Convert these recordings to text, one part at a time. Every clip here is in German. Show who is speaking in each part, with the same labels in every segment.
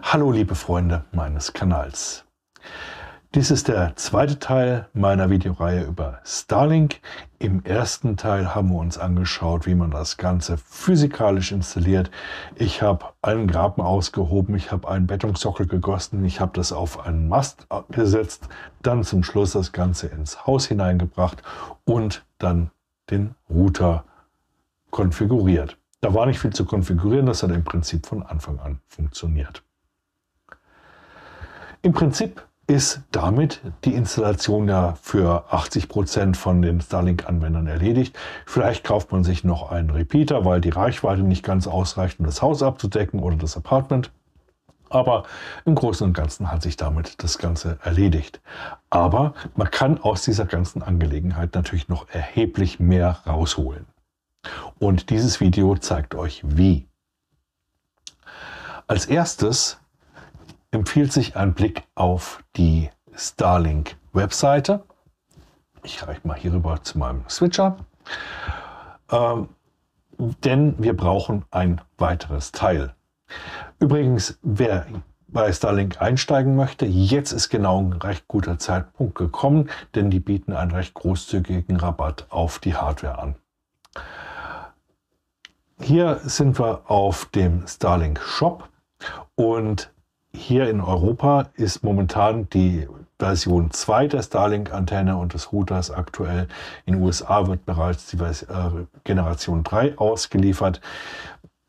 Speaker 1: Hallo liebe Freunde meines Kanals. Dies ist der zweite Teil meiner Videoreihe über Starlink. Im ersten Teil haben wir uns angeschaut, wie man das Ganze physikalisch installiert. Ich habe einen Graben ausgehoben, ich habe einen Bettungssockel gegossen, ich habe das auf einen Mast gesetzt, dann zum Schluss das Ganze ins Haus hineingebracht und dann den Router konfiguriert. Da war nicht viel zu konfigurieren, das hat im Prinzip von Anfang an funktioniert. Im Prinzip ist damit die Installation ja für 80% Prozent von den Starlink-Anwendern erledigt. Vielleicht kauft man sich noch einen Repeater, weil die Reichweite nicht ganz ausreicht, um das Haus abzudecken oder das Apartment. Aber im Großen und Ganzen hat sich damit das Ganze erledigt. Aber man kann aus dieser ganzen Angelegenheit natürlich noch erheblich mehr rausholen. Und dieses Video zeigt euch wie. Als erstes empfiehlt sich ein Blick auf die Starlink-Webseite. Ich reiche mal hierüber zu meinem Switcher. Ähm, denn wir brauchen ein weiteres Teil. Übrigens, wer bei Starlink einsteigen möchte, jetzt ist genau ein recht guter Zeitpunkt gekommen, denn die bieten einen recht großzügigen Rabatt auf die Hardware an. Hier sind wir auf dem Starlink Shop und hier in Europa ist momentan die Version 2 der Starlink-Antenne und des Routers aktuell. In den USA wird bereits die äh, Generation 3 ausgeliefert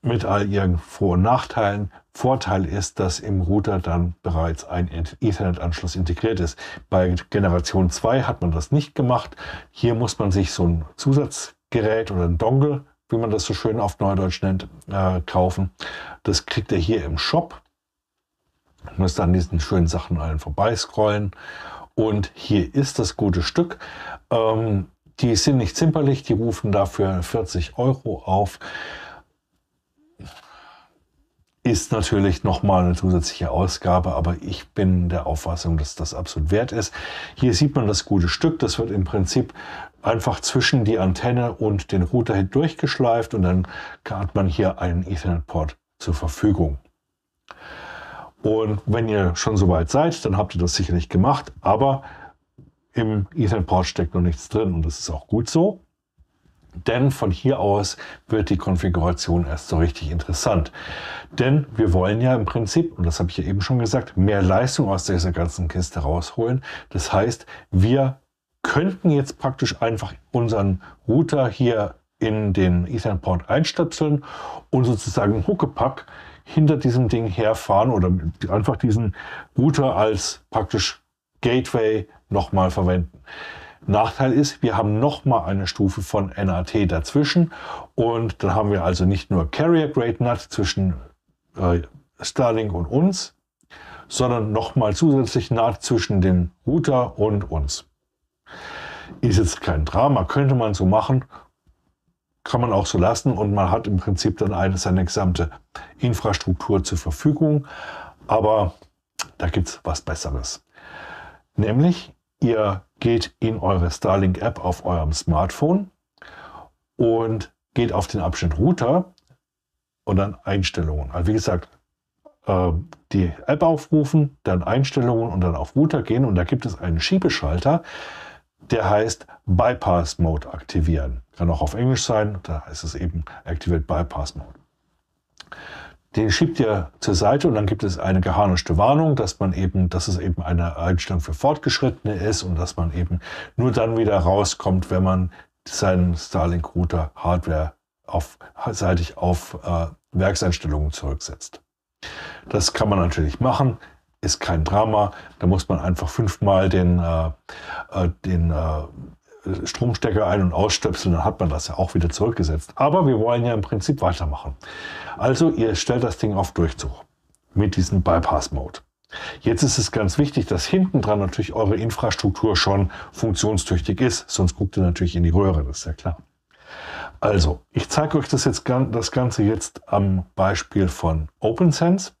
Speaker 1: mit all ihren Vor- und Nachteilen. Vorteil ist, dass im Router dann bereits ein Ethernet-Anschluss integriert ist. Bei Generation 2 hat man das nicht gemacht. Hier muss man sich so ein Zusatzgerät oder ein Dongle wie man das so schön auf Neudeutsch nennt, äh, kaufen. Das kriegt ihr hier im Shop. Müsst an diesen schönen Sachen allen vorbeiscrollen. Und hier ist das gute Stück. Ähm, die sind nicht zimperlich, die rufen dafür 40 Euro auf. Ist natürlich nochmal eine zusätzliche Ausgabe, aber ich bin der Auffassung, dass das absolut wert ist. Hier sieht man das gute Stück. Das wird im Prinzip einfach zwischen die Antenne und den Router hindurch geschleift und dann hat man hier einen Ethernet-Port zur Verfügung. Und wenn ihr schon so weit seid, dann habt ihr das sicherlich gemacht, aber im Ethernet-Port steckt noch nichts drin und das ist auch gut so. Denn von hier aus wird die Konfiguration erst so richtig interessant. Denn wir wollen ja im Prinzip, und das habe ich ja eben schon gesagt, mehr Leistung aus dieser ganzen Kiste rausholen. Das heißt, wir könnten jetzt praktisch einfach unseren Router hier in den Ethernet-Port einstöpseln und sozusagen Huckepack hinter diesem Ding herfahren oder einfach diesen Router als praktisch Gateway nochmal verwenden. Nachteil ist, wir haben nochmal eine Stufe von NAT dazwischen und dann haben wir also nicht nur Carrier-Grade NAT zwischen äh, Starlink und uns, sondern nochmal zusätzlich NAT zwischen dem Router und uns. Ist jetzt kein Drama, könnte man so machen, kann man auch so lassen und man hat im Prinzip dann eine, seine gesamte Infrastruktur zur Verfügung. Aber da gibt es was Besseres. Nämlich, ihr geht in eure Starlink-App auf eurem Smartphone und geht auf den Abschnitt Router und dann Einstellungen. Also wie gesagt, ähm, die App aufrufen, dann Einstellungen und dann auf Router gehen und da gibt es einen Schiebeschalter, der heißt Bypass Mode aktivieren. Kann auch auf Englisch sein, da heißt es eben Activate Bypass Mode. Den schiebt ihr zur Seite und dann gibt es eine geharnischte Warnung, dass man eben, dass es eben eine Einstellung für Fortgeschrittene ist und dass man eben nur dann wieder rauskommt, wenn man seinen Starlink-Router Hardware auf, seitig auf äh, Werkseinstellungen zurücksetzt. Das kann man natürlich machen ist kein Drama. Da muss man einfach fünfmal den, äh, äh, den äh, Stromstecker ein- und ausstöpseln, dann hat man das ja auch wieder zurückgesetzt. Aber wir wollen ja im Prinzip weitermachen. Also ihr stellt das Ding auf Durchzug mit diesem Bypass-Mode. Jetzt ist es ganz wichtig, dass hinten dran natürlich eure Infrastruktur schon funktionstüchtig ist, sonst guckt ihr natürlich in die Röhre, das ist ja klar. Also, ich zeige euch das, jetzt, das Ganze jetzt am Beispiel von OpenSense.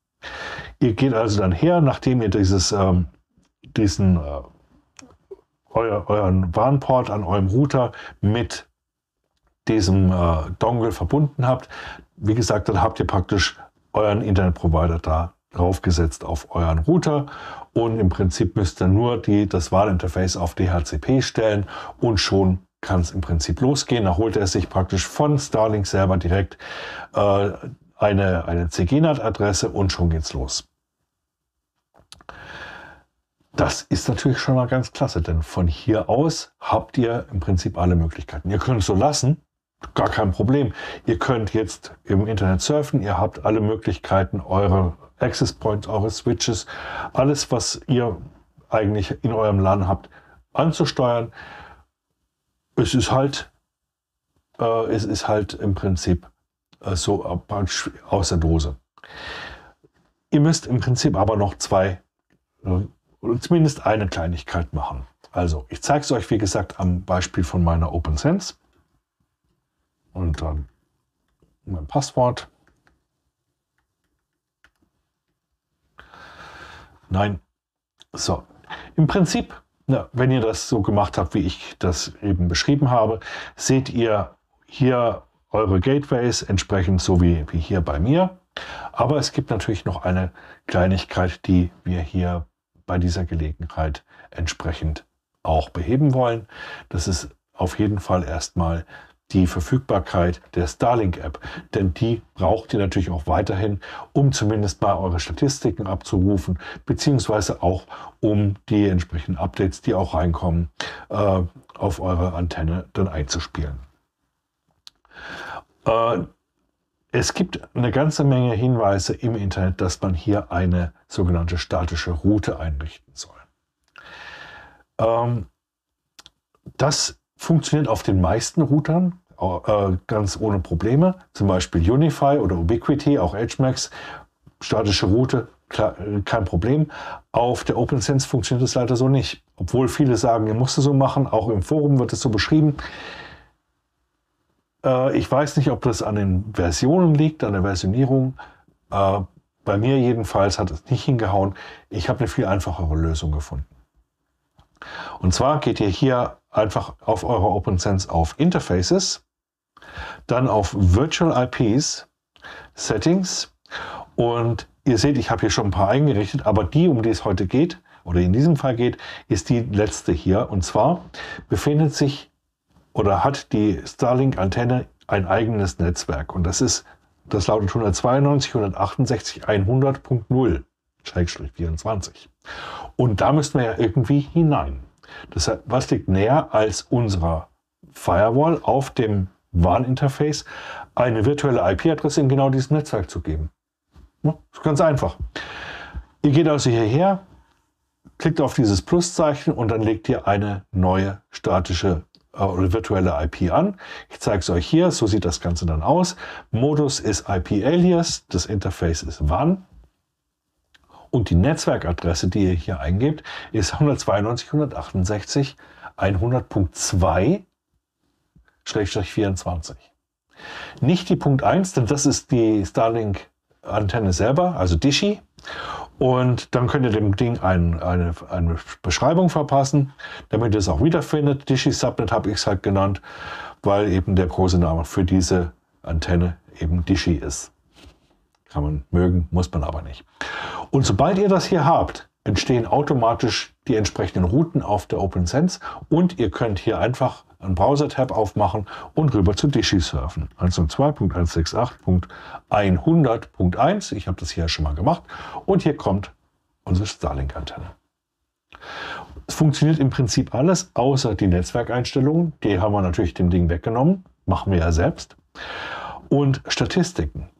Speaker 1: Ihr geht also dann her, nachdem ihr dieses, ähm, diesen äh, euer, euren Warnport an eurem Router mit diesem äh, Dongle verbunden habt. Wie gesagt, dann habt ihr praktisch euren Internetprovider da draufgesetzt auf euren Router und im Prinzip müsst ihr nur die, das wan auf DHCP stellen und schon kann es im Prinzip losgehen. Da holt er sich praktisch von Starlink selber direkt äh, eine, eine CGNAT-Adresse und schon geht's los. Das ist natürlich schon mal ganz klasse, denn von hier aus habt ihr im Prinzip alle Möglichkeiten. Ihr könnt es so lassen, gar kein Problem. Ihr könnt jetzt im Internet surfen, ihr habt alle Möglichkeiten, eure Access Points, eure Switches, alles, was ihr eigentlich in eurem LAN habt, anzusteuern. Es ist halt, äh, es ist halt im Prinzip äh, so aus der Dose. Ihr müsst im Prinzip aber noch zwei, oder äh, zumindest eine Kleinigkeit machen. Also, ich zeige es euch, wie gesagt, am Beispiel von meiner Open Sense. Und dann mein Passwort. Nein. So. Im Prinzip, na, wenn ihr das so gemacht habt, wie ich das eben beschrieben habe, seht ihr hier eure Gateways entsprechend so wie, wie hier bei mir. Aber es gibt natürlich noch eine Kleinigkeit, die wir hier bei dieser Gelegenheit entsprechend auch beheben wollen. Das ist auf jeden Fall erstmal die Verfügbarkeit der Starlink-App. Denn die braucht ihr natürlich auch weiterhin, um zumindest mal eure Statistiken abzurufen, beziehungsweise auch um die entsprechenden Updates, die auch reinkommen, äh, auf eure Antenne dann einzuspielen. Äh, es gibt eine ganze Menge Hinweise im Internet, dass man hier eine sogenannte statische Route einrichten soll. Ähm, das funktioniert auf den meisten Routern äh, ganz ohne Probleme, zum Beispiel Unify oder Ubiquity, auch HMAX, statische Route, äh, kein Problem. Auf der OpenSense funktioniert es leider so nicht, obwohl viele sagen, ihr musst es so machen, auch im Forum wird es so beschrieben. Äh, ich weiß nicht, ob das an den Versionen liegt, an der Versionierung. Äh, bei mir jedenfalls hat es nicht hingehauen. Ich habe eine viel einfachere Lösung gefunden. Und zwar geht ihr hier einfach auf eure OpenSense auf Interfaces, dann auf Virtual IPs, Settings und ihr seht, ich habe hier schon ein paar eingerichtet, aber die, um die es heute geht, oder in diesem Fall geht, ist die letzte hier. Und zwar befindet sich oder hat die Starlink-Antenne ein eigenes Netzwerk. Und das ist, das lautet 192, 168, 100.0. 24. Und da müssen wir ja irgendwie hinein. Das, was liegt näher als unserer Firewall auf dem Warninterface eine virtuelle IP-Adresse in genau diesem Netzwerk zu geben? Ja, ne? ist ganz einfach. Ihr geht also hierher, klickt auf dieses Pluszeichen und dann legt ihr eine neue statische äh, oder virtuelle IP an. Ich zeige es euch hier, so sieht das Ganze dann aus. Modus ist IP-Alias, das Interface ist WAN und die Netzwerkadresse, die ihr hier eingebt, ist 192.168.100.2-24. Nicht die Punkt 1, denn das ist die Starlink-Antenne selber, also DISHI. Und dann könnt ihr dem Ding ein, eine, eine Beschreibung verpassen, damit ihr es auch wiederfindet. Digi-Subnet habe ich es halt genannt, weil eben der große Name für diese Antenne eben Digi ist. Kann man mögen, muss man aber nicht. Und sobald ihr das hier habt, entstehen automatisch die entsprechenden Routen auf der OpenSense und ihr könnt hier einfach einen Browser-Tab aufmachen und rüber zu Dishi surfen. Also 2.168.100.1. Ich habe das hier schon mal gemacht. Und hier kommt unsere Starlink-Antenne. Es funktioniert im Prinzip alles, außer die Netzwerkeinstellungen. Die haben wir natürlich dem Ding weggenommen. Machen wir ja selbst. Und Statistiken.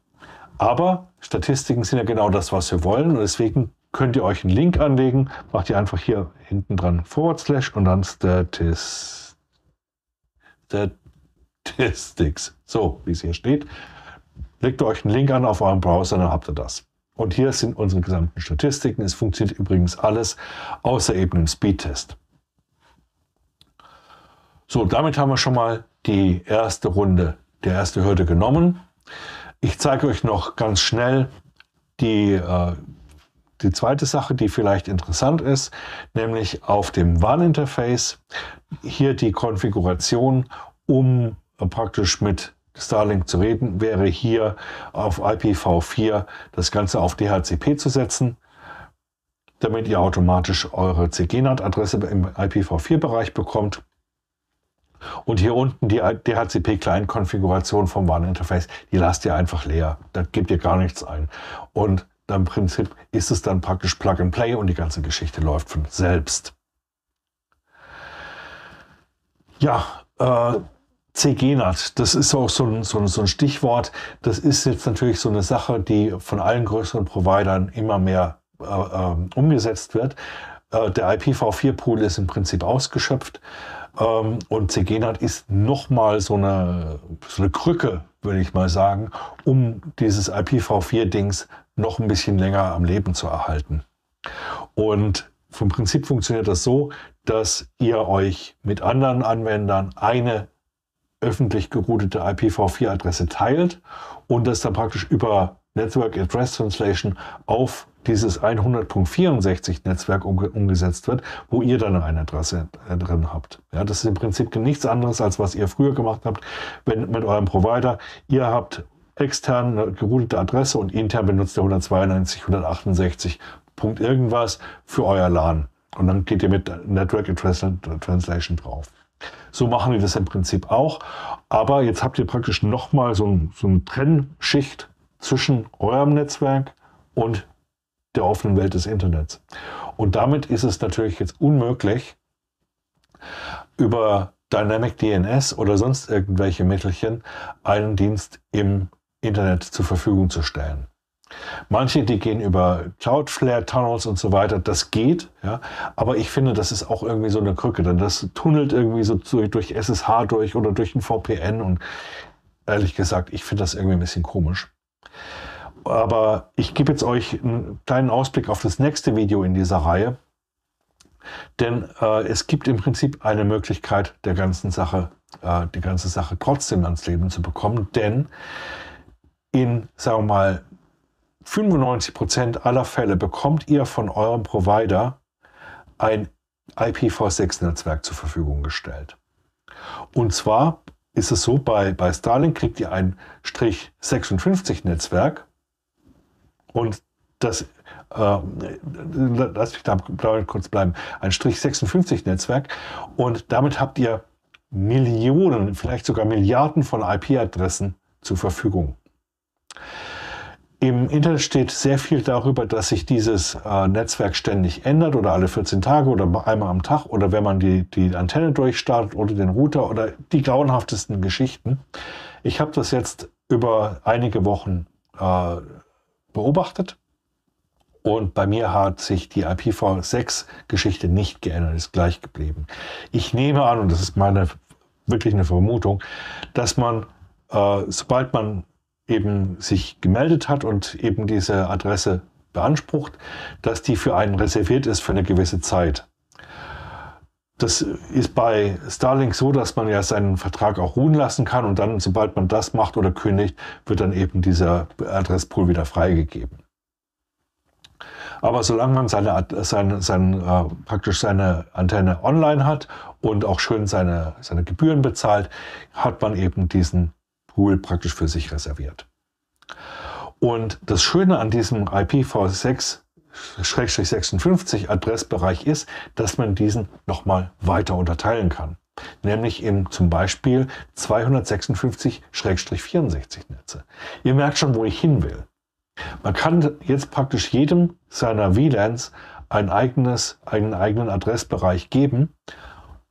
Speaker 1: Aber Statistiken sind ja genau das, was wir wollen. Und deswegen könnt ihr euch einen Link anlegen. Macht ihr einfach hier hinten dran Forward Slash und dann Statistik. Statistics. So, wie es hier steht. Legt euch einen Link an auf eurem Browser, dann habt ihr das. Und hier sind unsere gesamten Statistiken. Es funktioniert übrigens alles, außer eben im Speedtest. So, damit haben wir schon mal die erste Runde, der erste Hürde genommen. Ich zeige euch noch ganz schnell die äh, die zweite Sache, die vielleicht interessant ist, nämlich auf dem Warninterface hier die Konfiguration, um praktisch mit Starlink zu reden, wäre hier auf IPv4 das Ganze auf DHCP zu setzen, damit ihr automatisch eure CGNAT-Adresse im IPv4-Bereich bekommt. Und hier unten die DHCP-Client-Konfiguration vom Warninterface, die lasst ihr einfach leer. Da gebt ihr gar nichts ein. Und im Prinzip ist es dann praktisch Plug and Play und die ganze Geschichte läuft von selbst. Ja, äh, CGNAT, das ist auch so ein, so, ein, so ein, Stichwort. Das ist jetzt natürlich so eine Sache, die von allen größeren Providern immer mehr äh, ähm, umgesetzt wird. Äh, der IPv4-Pool ist im Prinzip ausgeschöpft ähm, und CGNAT ist nochmal so eine, so eine Krücke, würde ich mal sagen, um dieses IPv4-Dings noch ein bisschen länger am Leben zu erhalten. Und vom Prinzip funktioniert das so, dass ihr euch mit anderen Anwendern eine öffentlich geroutete IPv4-Adresse teilt und das dann praktisch über Network Address Translation auf dieses 100.64 Netzwerk um, umgesetzt wird, wo ihr dann eine Adresse äh, drin habt. Ja, das ist im Prinzip nichts anderes, als was ihr früher gemacht habt, wenn mit eurem Provider ihr habt extern eine geroutete Adresse und intern benutzt ihr 192, 168 Punkt irgendwas für euer LAN. Und dann geht ihr mit Network Translation drauf. So machen die das im Prinzip auch. Aber jetzt habt ihr praktisch nochmal so, ein, so eine Trennschicht zwischen eurem Netzwerk und der offenen Welt des Internets. Und damit ist es natürlich jetzt unmöglich, über Dynamic DNS oder sonst irgendwelche Mittelchen einen Dienst im Internet zur Verfügung zu stellen. Manche, die gehen über Cloudflare, Tunnels und so weiter, das geht, ja. Aber ich finde, das ist auch irgendwie so eine Krücke, denn das tunnelt irgendwie so durch SSH durch oder durch ein VPN und ehrlich gesagt, ich finde das irgendwie ein bisschen komisch. Aber ich gebe jetzt euch einen kleinen Ausblick auf das nächste Video in dieser Reihe, denn äh, es gibt im Prinzip eine Möglichkeit, der ganzen Sache, äh, die ganze Sache trotzdem ans Leben zu bekommen, denn in, sagen wir mal, 95% aller Fälle bekommt ihr von eurem Provider ein IPv6-Netzwerk zur Verfügung gestellt. Und zwar ist es so, bei, bei Starlink kriegt ihr ein Strich 56-Netzwerk und das, äh, lasst mich da kurz bleiben, ein Strich 56-Netzwerk und damit habt ihr Millionen, vielleicht sogar Milliarden von IP-Adressen zur Verfügung. Im Internet steht sehr viel darüber, dass sich dieses äh, Netzwerk ständig ändert oder alle 14 Tage oder einmal am Tag oder wenn man die, die Antenne durchstartet oder den Router oder die grauenhaftesten Geschichten. Ich habe das jetzt über einige Wochen äh, beobachtet und bei mir hat sich die IPv6-Geschichte nicht geändert, ist gleich geblieben. Ich nehme an, und das ist meine wirklich eine Vermutung, dass man, äh, sobald man eben sich gemeldet hat und eben diese Adresse beansprucht, dass die für einen reserviert ist für eine gewisse Zeit. Das ist bei Starlink so, dass man ja seinen Vertrag auch ruhen lassen kann und dann, sobald man das macht oder kündigt, wird dann eben dieser Adresspool wieder freigegeben. Aber solange man seine, seine, seine äh, praktisch seine Antenne online hat und auch schön seine, seine Gebühren bezahlt, hat man eben diesen Pool praktisch für sich reserviert. Und das Schöne an diesem IPv6 56 Adressbereich ist, dass man diesen nochmal weiter unterteilen kann. Nämlich in zum Beispiel 256-64 Netze. Ihr merkt schon, wo ich hin will. Man kann jetzt praktisch jedem seiner VLANs ein eigenes, einen eigenen Adressbereich geben.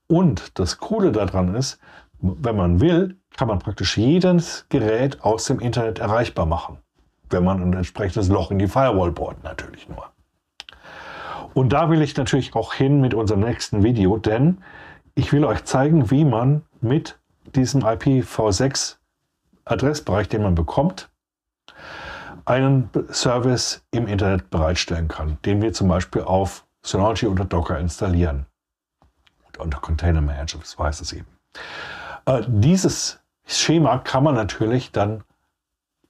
Speaker 1: Und das Coole daran ist, wenn man will, kann man praktisch jedes Gerät aus dem Internet erreichbar machen. Wenn man ein entsprechendes Loch in die Firewall bohrt, natürlich nur. Und da will ich natürlich auch hin mit unserem nächsten Video, denn ich will euch zeigen, wie man mit diesem IPv6 Adressbereich, den man bekommt, einen Service im Internet bereitstellen kann, den wir zum Beispiel auf Synology oder Docker installieren. Und unter Container Manager, das weiß es eben. Äh, dieses Schema kann man natürlich dann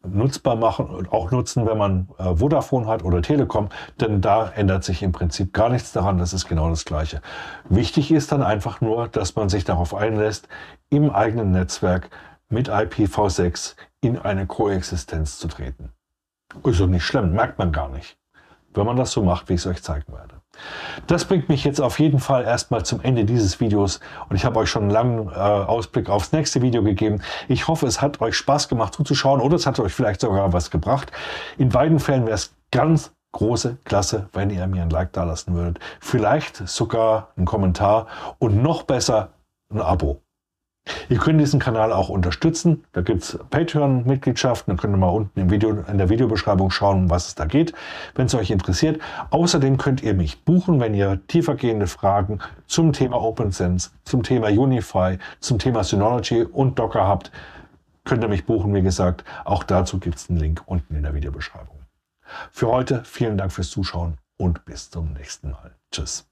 Speaker 1: nutzbar machen und auch nutzen, wenn man äh, Vodafone hat oder Telekom, denn da ändert sich im Prinzip gar nichts daran, das ist genau das Gleiche. Wichtig ist dann einfach nur, dass man sich darauf einlässt, im eigenen Netzwerk mit IPv6 in eine Koexistenz zu treten. Ist doch nicht schlimm, merkt man gar nicht, wenn man das so macht, wie ich es euch zeigen werde. Das bringt mich jetzt auf jeden Fall erstmal zum Ende dieses Videos und ich habe euch schon einen langen äh, Ausblick aufs nächste Video gegeben. Ich hoffe, es hat euch Spaß gemacht zuzuschauen oder es hat euch vielleicht sogar was gebracht. In beiden Fällen wäre es ganz große Klasse, wenn ihr mir ein Like dalassen würdet. Vielleicht sogar einen Kommentar und noch besser ein Abo. Ihr könnt diesen Kanal auch unterstützen. Da gibt es Patreon-Mitgliedschaften. Da könnt ihr mal unten im Video, in der Videobeschreibung schauen, um was es da geht, wenn es euch interessiert. Außerdem könnt ihr mich buchen, wenn ihr tiefergehende Fragen zum Thema OpenSense, zum Thema Unify, zum Thema Synology und Docker habt. Könnt ihr mich buchen, wie gesagt. Auch dazu gibt es einen Link unten in der Videobeschreibung. Für heute vielen Dank fürs Zuschauen und bis zum nächsten Mal. Tschüss.